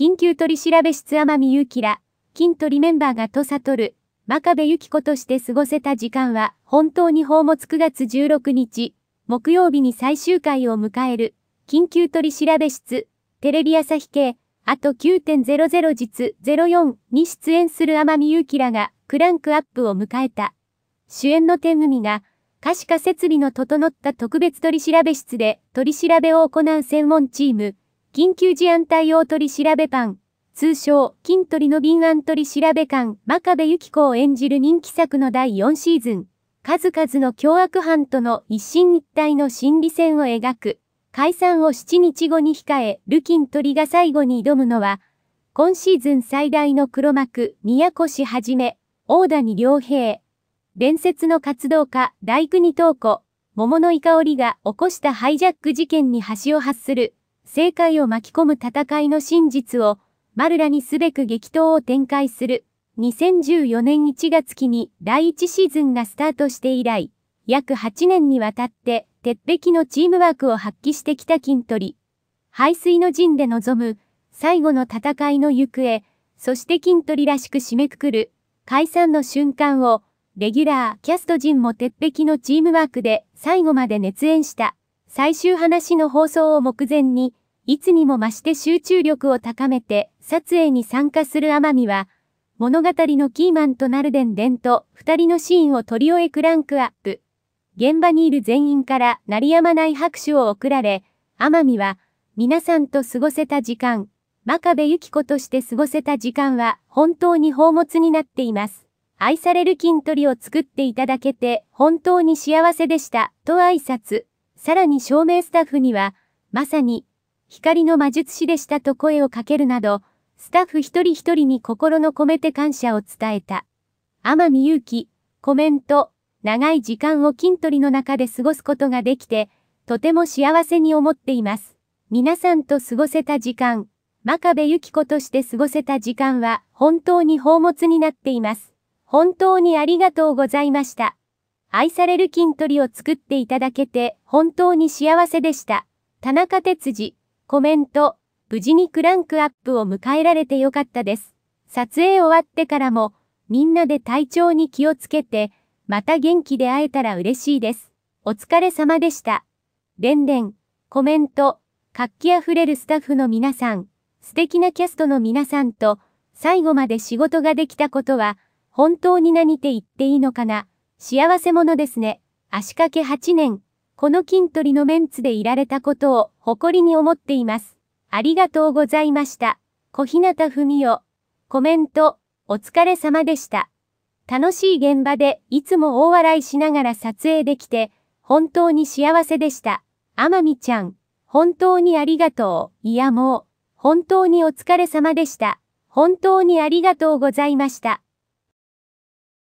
緊急取調べ室天海祐希ら、金取メンバーがと悟る、真壁由紀子として過ごせた時間は、本当に宝物9月16日、木曜日に最終回を迎える、緊急取調べ室、テレビ朝日系、あと9.00実04に出演する天海祐希らが、クランクアップを迎えた。主演の天海が、可視化設備の整った特別取調室で取り調べを行う専門チーム、緊急事案対応取調べ官、通称、金取の敏腕取調べ官、真壁由紀子を演じる人気作の第4シーズン、数々の凶悪犯との一進一退の心理戦を描く、解散を7日後に控え、ルキン取が最後に挑むのは、今シーズン最大の黒幕、宮越はじめ、大谷良平、伝説の活動家、大国東子、桃の井香織が起こしたハイジャック事件に端を発する、正解を巻き込む戦いの真実を、マルラにすべく激闘を展開する。2014年1月期に第1シーズンがスタートして以来、約8年にわたって、鉄壁のチームワークを発揮してきた金取り。排水の陣で臨む、最後の戦いの行方、そして金取りらしく締めくくる、解散の瞬間を、レギュラー、キャスト陣も鉄壁のチームワークで最後まで熱演した。最終話の放送を目前に、いつにも増して集中力を高めて撮影に参加するマミは、物語のキーマンとなるでんと二人のシーンを取り終えクランクアップ。現場にいる全員から鳴りやまない拍手を送られ、マミは、皆さんと過ごせた時間、真壁由紀子として過ごせた時間は本当に宝物になっています。愛される金取りを作っていただけて本当に幸せでした、と挨拶。さらに照明スタッフには、まさに光の魔術師でしたと声をかけるなど、スタッフ一人一人に心の込めて感謝を伝えた。天海祐希、コメント、長い時間を筋トレの中で過ごすことができて、とても幸せに思っています。皆さんと過ごせた時間、真壁ゆき子として過ごせた時間は本当に宝物になっています。本当にありがとうございました。愛される筋トレを作っていただけて本当に幸せでした。田中哲司コメント、無事にクランクアップを迎えられてよかったです。撮影終わってからも、みんなで体調に気をつけて、また元気で会えたら嬉しいです。お疲れ様でした。でんでん、コメント、活気あふれるスタッフの皆さん、素敵なキャストの皆さんと、最後まで仕事ができたことは、本当に何て言っていいのかな。幸せ者ですね。足掛け8年。この金取りのメンツでいられたことを誇りに思っています。ありがとうございました。小日向文夫。コメント、お疲れ様でした。楽しい現場でいつも大笑いしながら撮影できて、本当に幸せでした。あ美ちゃん、本当にありがとう。いやもう、本当にお疲れ様でした。本当にありがとうございました。